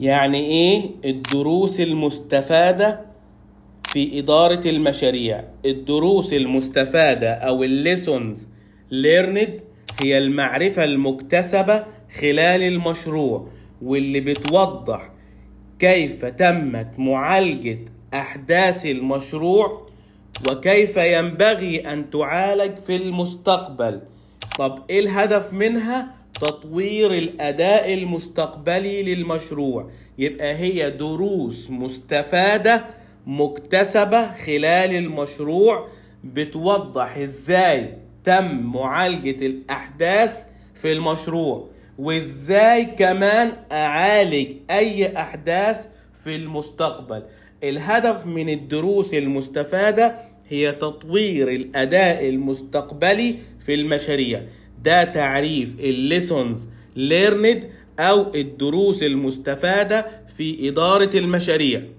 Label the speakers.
Speaker 1: يعني ايه الدروس المستفاده في اداره المشاريع الدروس المستفاده او الليسونز ليرند هي المعرفه المكتسبه خلال المشروع واللي بتوضح كيف تمت معالجه احداث المشروع وكيف ينبغي ان تعالج في المستقبل طب ايه الهدف منها تطوير الأداء المستقبلي للمشروع يبقى هي دروس مستفادة مكتسبة خلال المشروع بتوضح ازاي تم معالجة الأحداث في المشروع وازاي كمان أعالج أي أحداث في المستقبل الهدف من الدروس المستفادة هي تطوير الأداء المستقبلي في المشاريع ده تعريف الليسونز ليرند او الدروس المستفاده في اداره المشاريع